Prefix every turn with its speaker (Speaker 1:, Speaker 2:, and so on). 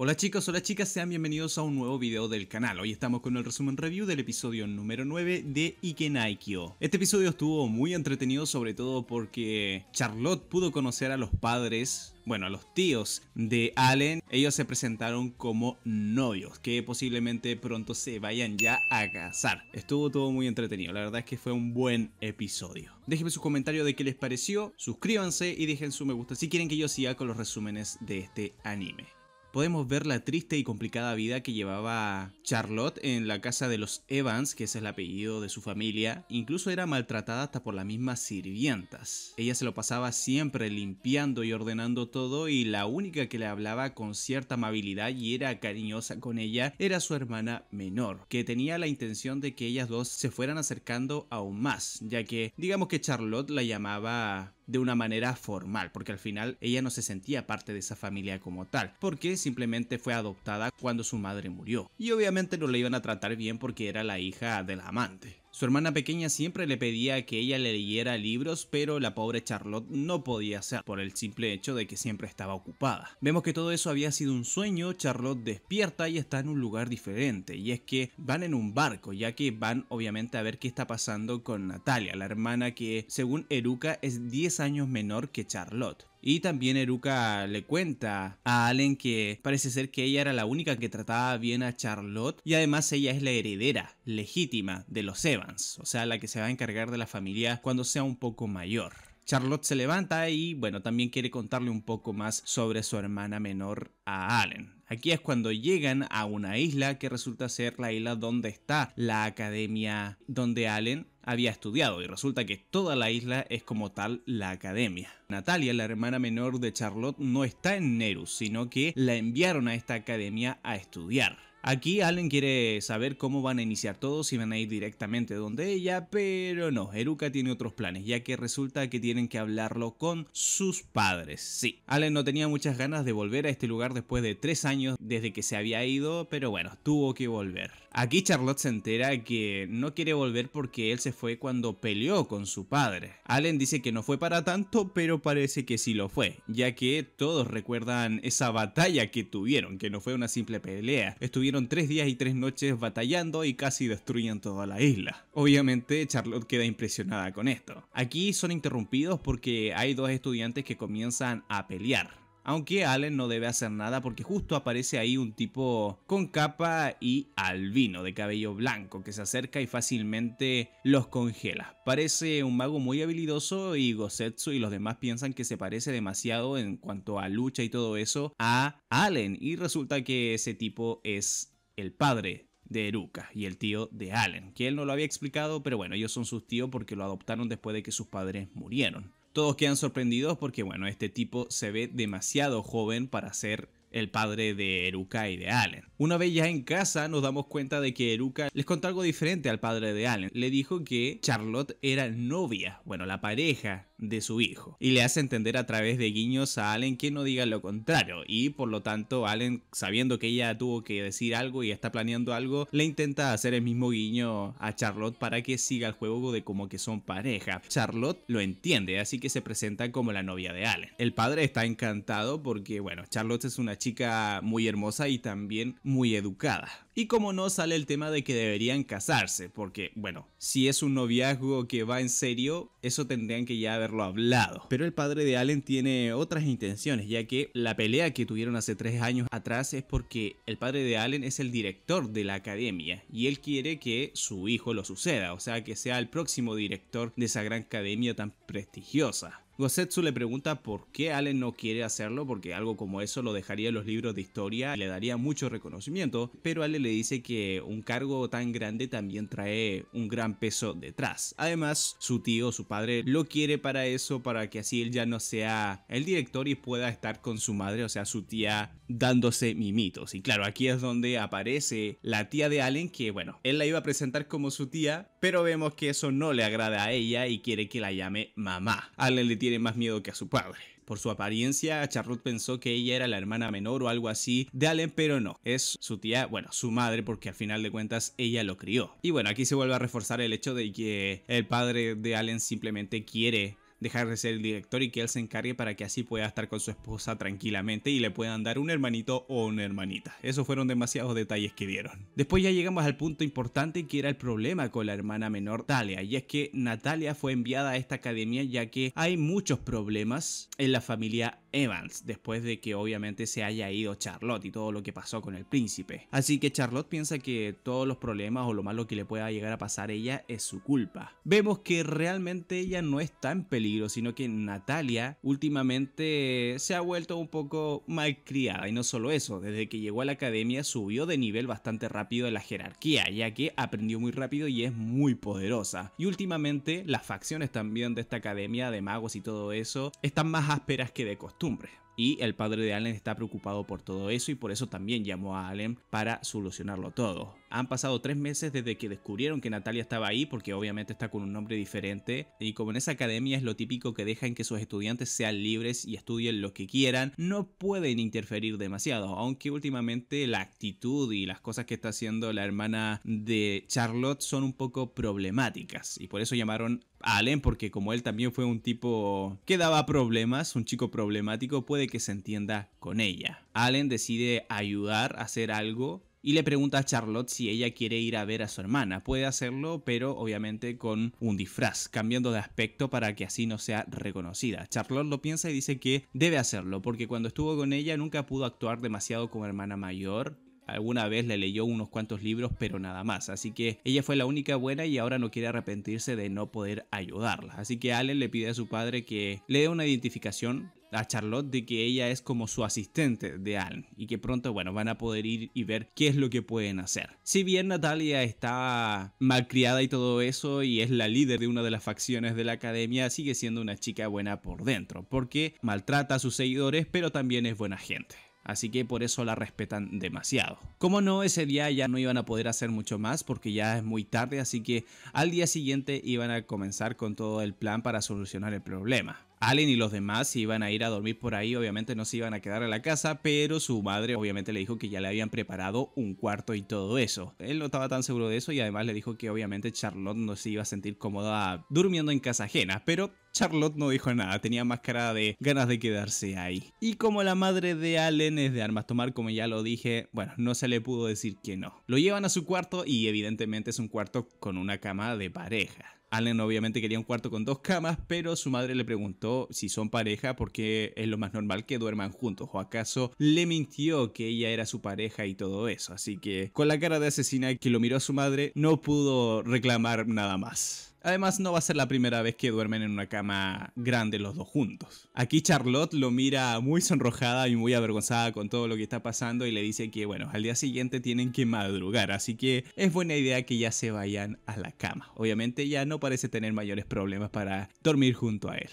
Speaker 1: Hola chicos, hola chicas, sean bienvenidos a un nuevo video del canal. Hoy estamos con el resumen review del episodio número 9 de Ikenaikyo. Este episodio estuvo muy entretenido sobre todo porque Charlotte pudo conocer a los padres bueno, a los tíos de Allen, ellos se presentaron como novios, que posiblemente pronto se vayan ya a casar. Estuvo todo muy entretenido, la verdad es que fue un buen episodio. Déjenme sus comentarios de qué les pareció, suscríbanse y dejen su me gusta si quieren que yo siga con los resúmenes de este anime podemos ver la triste y complicada vida que llevaba Charlotte en la casa de los Evans, que ese es el apellido de su familia, incluso era maltratada hasta por las mismas sirvientas. Ella se lo pasaba siempre limpiando y ordenando todo y la única que le hablaba con cierta amabilidad y era cariñosa con ella era su hermana menor, que tenía la intención de que ellas dos se fueran acercando aún más, ya que digamos que Charlotte la llamaba de una manera formal, porque al final ella no se sentía parte de esa familia como tal, porque simplemente fue adoptada cuando su madre murió. Y obviamente no la iban a tratar bien porque era la hija del amante. Su hermana pequeña siempre le pedía que ella le leyera libros, pero la pobre Charlotte no podía hacer por el simple hecho de que siempre estaba ocupada. Vemos que todo eso había sido un sueño, Charlotte despierta y está en un lugar diferente, y es que van en un barco, ya que van obviamente a ver qué está pasando con Natalia, la hermana que según Eruka es 10 años menor que Charlotte. Y también Eruka le cuenta a Allen que parece ser que ella era la única que trataba bien a Charlotte y además ella es la heredera legítima de los Evans, o sea, la que se va a encargar de la familia cuando sea un poco mayor. Charlotte se levanta y bueno, también quiere contarle un poco más sobre su hermana menor a Allen. Aquí es cuando llegan a una isla que resulta ser la isla donde está la academia donde Allen había estudiado y resulta que toda la isla es como tal la academia. Natalia, la hermana menor de Charlotte, no está en Nerus, sino que la enviaron a esta academia a estudiar. Aquí Allen quiere saber cómo van a iniciar todos si van a ir directamente donde ella, pero no, Eruka tiene otros planes, ya que resulta que tienen que hablarlo con sus padres. Sí, Allen no tenía muchas ganas de volver a este lugar después de tres años desde que se había ido, pero bueno, tuvo que volver. Aquí Charlotte se entera que no quiere volver porque él se fue cuando peleó con su padre. Allen dice que no fue para tanto, pero parece que sí lo fue, ya que todos recuerdan esa batalla que tuvieron, que no fue una simple pelea. Estuvieron tres días y tres noches batallando y casi destruyen toda la isla. Obviamente Charlotte queda impresionada con esto. Aquí son interrumpidos porque hay dos estudiantes que comienzan a pelear aunque Allen no debe hacer nada porque justo aparece ahí un tipo con capa y albino de cabello blanco que se acerca y fácilmente los congela. Parece un mago muy habilidoso y Gosetsu y los demás piensan que se parece demasiado en cuanto a lucha y todo eso a Allen y resulta que ese tipo es el padre de Eruka y el tío de Allen, que él no lo había explicado, pero bueno, ellos son sus tíos porque lo adoptaron después de que sus padres murieron. Todos quedan sorprendidos porque, bueno, este tipo se ve demasiado joven para ser el padre de Eruka y de Allen. Una vez ya en casa nos damos cuenta de que Eruka les contó algo diferente al padre de Allen. Le dijo que Charlotte era novia, bueno, la pareja de su hijo. Y le hace entender a través de guiños a Allen que no diga lo contrario. Y por lo tanto Allen, sabiendo que ella tuvo que decir algo y está planeando algo, le intenta hacer el mismo guiño a Charlotte para que siga el juego de como que son pareja. Charlotte lo entiende, así que se presenta como la novia de Allen. El padre está encantado porque, bueno, Charlotte es una chica muy hermosa y también muy educada. Y como no sale el tema de que deberían casarse, porque bueno, si es un noviazgo que va en serio, eso tendrían que ya haberlo hablado. Pero el padre de Allen tiene otras intenciones, ya que la pelea que tuvieron hace tres años atrás es porque el padre de Allen es el director de la academia y él quiere que su hijo lo suceda, o sea, que sea el próximo director de esa gran academia tan prestigiosa. Gosetsu le pregunta por qué Allen no quiere hacerlo, porque algo como eso lo dejaría en los libros de historia y le daría mucho reconocimiento, pero Allen le dice que un cargo tan grande también trae un gran peso detrás. Además, su tío, su padre, lo quiere para eso, para que así él ya no sea el director y pueda estar con su madre, o sea, su tía, dándose mimitos. Y claro, aquí es donde aparece la tía de Allen, que bueno, él la iba a presentar como su tía, pero vemos que eso no le agrada a ella y quiere que la llame mamá. Allen le tiene más miedo que a su padre. Por su apariencia, Charlotte pensó que ella era la hermana menor o algo así de Allen, pero no. Es su tía, bueno, su madre, porque al final de cuentas ella lo crió. Y bueno, aquí se vuelve a reforzar el hecho de que el padre de Allen simplemente quiere dejar de ser el director y que él se encargue para que así pueda estar con su esposa tranquilamente y le puedan dar un hermanito o una hermanita. Esos fueron demasiados detalles que dieron. Después ya llegamos al punto importante que era el problema con la hermana menor Talia y es que Natalia fue enviada a esta academia ya que hay muchos problemas en la familia Evans, después de que obviamente se haya ido Charlotte y todo lo que pasó con el príncipe. Así que Charlotte piensa que todos los problemas o lo malo que le pueda llegar a pasar a ella es su culpa. Vemos que realmente ella no está en peligro, sino que Natalia últimamente se ha vuelto un poco malcriada. Y no solo eso, desde que llegó a la academia subió de nivel bastante rápido en la jerarquía, ya que aprendió muy rápido y es muy poderosa. Y últimamente las facciones también de esta academia de magos y todo eso están más ásperas que de costumbre y el padre de Allen está preocupado por todo eso y por eso también llamó a Allen para solucionarlo todo. Han pasado tres meses desde que descubrieron que Natalia estaba ahí, porque obviamente está con un nombre diferente, y como en esa academia es lo típico que dejan que sus estudiantes sean libres y estudien lo que quieran, no pueden interferir demasiado, aunque últimamente la actitud y las cosas que está haciendo la hermana de Charlotte son un poco problemáticas, y por eso llamaron a Allen, porque como él también fue un tipo que daba problemas, un chico problemático, puede que se entienda con ella. Allen decide ayudar a hacer algo y le pregunta a Charlotte si ella quiere ir a ver a su hermana. Puede hacerlo, pero obviamente con un disfraz, cambiando de aspecto para que así no sea reconocida. Charlotte lo piensa y dice que debe hacerlo, porque cuando estuvo con ella nunca pudo actuar demasiado como hermana mayor alguna vez le leyó unos cuantos libros, pero nada más. Así que ella fue la única buena y ahora no quiere arrepentirse de no poder ayudarla. Así que Allen le pide a su padre que le dé una identificación a Charlotte de que ella es como su asistente de Alan y que pronto, bueno, van a poder ir y ver qué es lo que pueden hacer. Si bien Natalia está malcriada y todo eso y es la líder de una de las facciones de la academia, sigue siendo una chica buena por dentro porque maltrata a sus seguidores pero también es buena gente así que por eso la respetan demasiado. Como no, ese día ya no iban a poder hacer mucho más porque ya es muy tarde, así que al día siguiente iban a comenzar con todo el plan para solucionar el problema. Allen y los demás se iban a ir a dormir por ahí, obviamente no se iban a quedar a la casa, pero su madre obviamente le dijo que ya le habían preparado un cuarto y todo eso. Él no estaba tan seguro de eso y además le dijo que obviamente Charlotte no se iba a sentir cómoda durmiendo en casa ajena, pero Charlotte no dijo nada, tenía más cara de ganas de quedarse ahí. Y como la madre de Allen es de armas tomar, como ya lo dije, bueno, no se le pudo decir que no. Lo llevan a su cuarto y evidentemente es un cuarto con una cama de pareja. Allen obviamente quería un cuarto con dos camas, pero su madre le preguntó si son pareja porque es lo más normal que duerman juntos, o acaso le mintió que ella era su pareja y todo eso, así que con la cara de asesina que lo miró a su madre no pudo reclamar nada más. Además, no va a ser la primera vez que duermen en una cama grande los dos juntos. Aquí Charlotte lo mira muy sonrojada y muy avergonzada con todo lo que está pasando y le dice que, bueno, al día siguiente tienen que madrugar, así que es buena idea que ya se vayan a la cama. Obviamente ya no parece tener mayores problemas para dormir junto a él.